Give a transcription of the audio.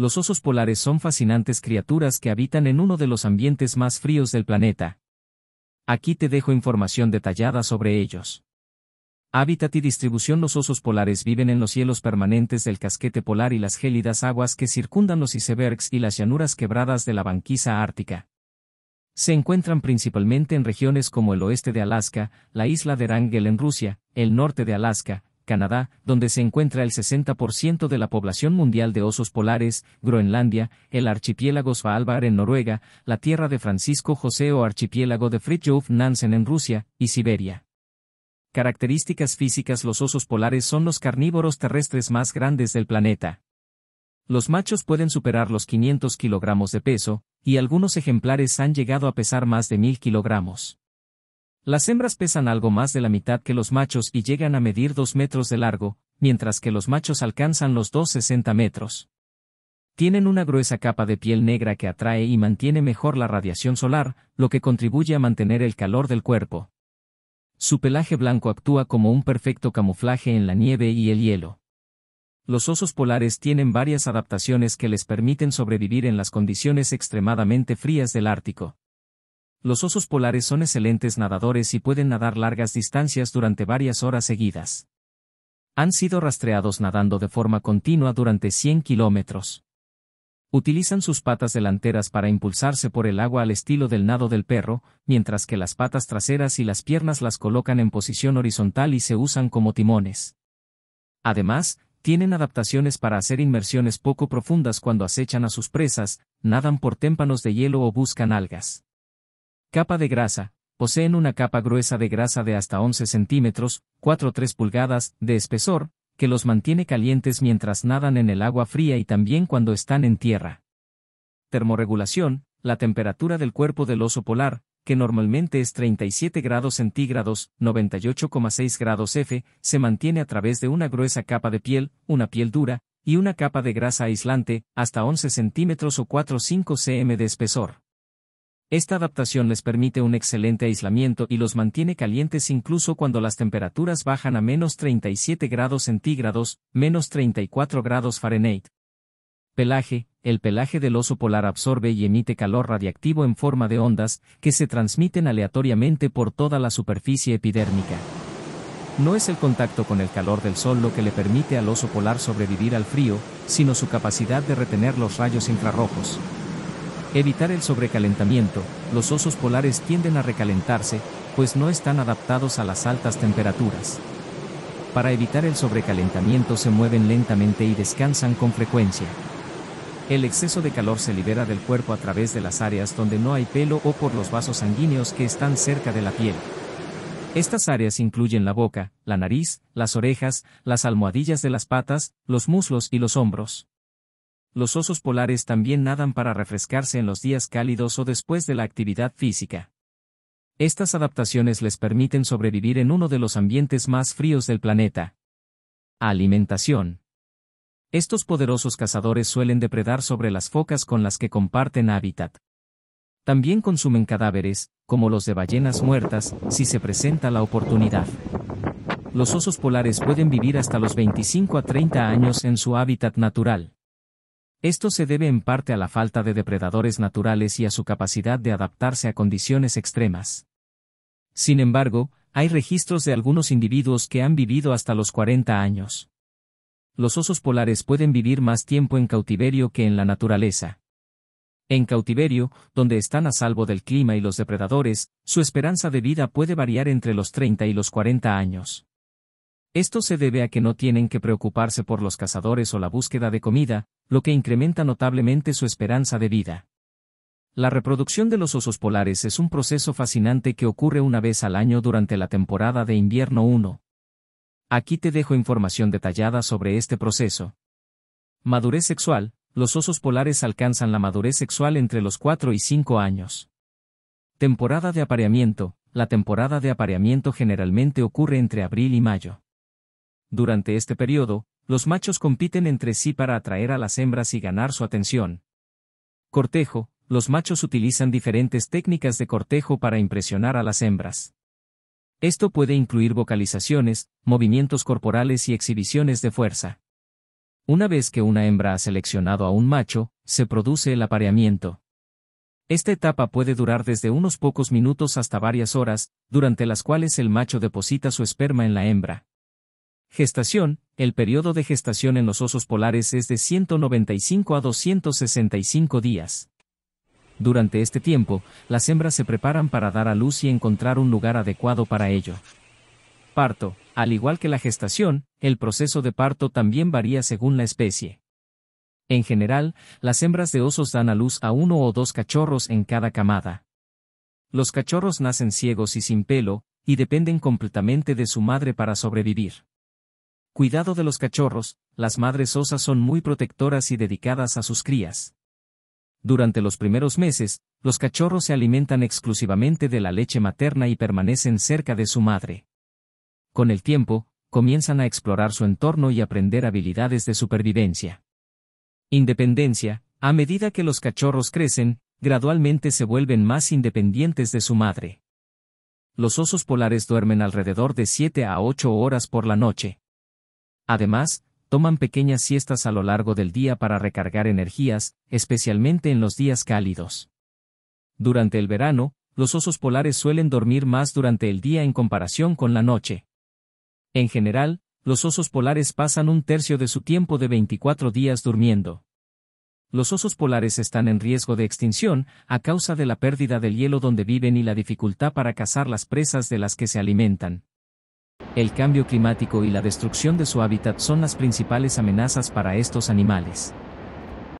los osos polares son fascinantes criaturas que habitan en uno de los ambientes más fríos del planeta. Aquí te dejo información detallada sobre ellos. Hábitat y distribución Los osos polares viven en los cielos permanentes del casquete polar y las gélidas aguas que circundan los icebergs y las llanuras quebradas de la banquisa ártica. Se encuentran principalmente en regiones como el oeste de Alaska, la isla de Rangel en Rusia, el norte de Alaska, Canadá, donde se encuentra el 60% de la población mundial de osos polares, Groenlandia, el archipiélago Svalbard en Noruega, la tierra de Francisco José o archipiélago de Fridtjof Nansen en Rusia, y Siberia. Características físicas Los osos polares son los carnívoros terrestres más grandes del planeta. Los machos pueden superar los 500 kilogramos de peso, y algunos ejemplares han llegado a pesar más de 1000 kilogramos. Las hembras pesan algo más de la mitad que los machos y llegan a medir 2 metros de largo, mientras que los machos alcanzan los 2,60 metros. Tienen una gruesa capa de piel negra que atrae y mantiene mejor la radiación solar, lo que contribuye a mantener el calor del cuerpo. Su pelaje blanco actúa como un perfecto camuflaje en la nieve y el hielo. Los osos polares tienen varias adaptaciones que les permiten sobrevivir en las condiciones extremadamente frías del Ártico. Los osos polares son excelentes nadadores y pueden nadar largas distancias durante varias horas seguidas. Han sido rastreados nadando de forma continua durante 100 kilómetros. Utilizan sus patas delanteras para impulsarse por el agua al estilo del nado del perro, mientras que las patas traseras y las piernas las colocan en posición horizontal y se usan como timones. Además, tienen adaptaciones para hacer inmersiones poco profundas cuando acechan a sus presas, nadan por témpanos de hielo o buscan algas. Capa de grasa. Poseen una capa gruesa de grasa de hasta 11 centímetros, 4-3 pulgadas, de espesor, que los mantiene calientes mientras nadan en el agua fría y también cuando están en tierra. Termorregulación, la temperatura del cuerpo del oso polar, que normalmente es 37 grados centígrados, 98,6 grados F, se mantiene a través de una gruesa capa de piel, una piel dura, y una capa de grasa aislante, hasta 11 centímetros o 4-5 cm de espesor. Esta adaptación les permite un excelente aislamiento y los mantiene calientes incluso cuando las temperaturas bajan a menos 37 grados centígrados, menos 34 grados Fahrenheit. Pelaje, el pelaje del oso polar absorbe y emite calor radiactivo en forma de ondas, que se transmiten aleatoriamente por toda la superficie epidérmica. No es el contacto con el calor del sol lo que le permite al oso polar sobrevivir al frío, sino su capacidad de retener los rayos infrarrojos. Evitar el sobrecalentamiento. Los osos polares tienden a recalentarse, pues no están adaptados a las altas temperaturas. Para evitar el sobrecalentamiento se mueven lentamente y descansan con frecuencia. El exceso de calor se libera del cuerpo a través de las áreas donde no hay pelo o por los vasos sanguíneos que están cerca de la piel. Estas áreas incluyen la boca, la nariz, las orejas, las almohadillas de las patas, los muslos y los hombros los osos polares también nadan para refrescarse en los días cálidos o después de la actividad física. Estas adaptaciones les permiten sobrevivir en uno de los ambientes más fríos del planeta. Alimentación. Estos poderosos cazadores suelen depredar sobre las focas con las que comparten hábitat. También consumen cadáveres, como los de ballenas muertas, si se presenta la oportunidad. Los osos polares pueden vivir hasta los 25 a 30 años en su hábitat natural. Esto se debe en parte a la falta de depredadores naturales y a su capacidad de adaptarse a condiciones extremas. Sin embargo, hay registros de algunos individuos que han vivido hasta los 40 años. Los osos polares pueden vivir más tiempo en cautiverio que en la naturaleza. En cautiverio, donde están a salvo del clima y los depredadores, su esperanza de vida puede variar entre los 30 y los 40 años. Esto se debe a que no tienen que preocuparse por los cazadores o la búsqueda de comida, lo que incrementa notablemente su esperanza de vida. La reproducción de los osos polares es un proceso fascinante que ocurre una vez al año durante la temporada de invierno 1. Aquí te dejo información detallada sobre este proceso. Madurez sexual. Los osos polares alcanzan la madurez sexual entre los 4 y 5 años. Temporada de apareamiento. La temporada de apareamiento generalmente ocurre entre abril y mayo. Durante este periodo, los machos compiten entre sí para atraer a las hembras y ganar su atención. Cortejo, los machos utilizan diferentes técnicas de cortejo para impresionar a las hembras. Esto puede incluir vocalizaciones, movimientos corporales y exhibiciones de fuerza. Una vez que una hembra ha seleccionado a un macho, se produce el apareamiento. Esta etapa puede durar desde unos pocos minutos hasta varias horas, durante las cuales el macho deposita su esperma en la hembra. Gestación. El periodo de gestación en los osos polares es de 195 a 265 días. Durante este tiempo, las hembras se preparan para dar a luz y encontrar un lugar adecuado para ello. Parto. Al igual que la gestación, el proceso de parto también varía según la especie. En general, las hembras de osos dan a luz a uno o dos cachorros en cada camada. Los cachorros nacen ciegos y sin pelo, y dependen completamente de su madre para sobrevivir. Cuidado de los cachorros, las madres osas son muy protectoras y dedicadas a sus crías. Durante los primeros meses, los cachorros se alimentan exclusivamente de la leche materna y permanecen cerca de su madre. Con el tiempo, comienzan a explorar su entorno y aprender habilidades de supervivencia. Independencia, a medida que los cachorros crecen, gradualmente se vuelven más independientes de su madre. Los osos polares duermen alrededor de 7 a 8 horas por la noche. Además, toman pequeñas siestas a lo largo del día para recargar energías, especialmente en los días cálidos. Durante el verano, los osos polares suelen dormir más durante el día en comparación con la noche. En general, los osos polares pasan un tercio de su tiempo de 24 días durmiendo. Los osos polares están en riesgo de extinción a causa de la pérdida del hielo donde viven y la dificultad para cazar las presas de las que se alimentan el cambio climático y la destrucción de su hábitat son las principales amenazas para estos animales.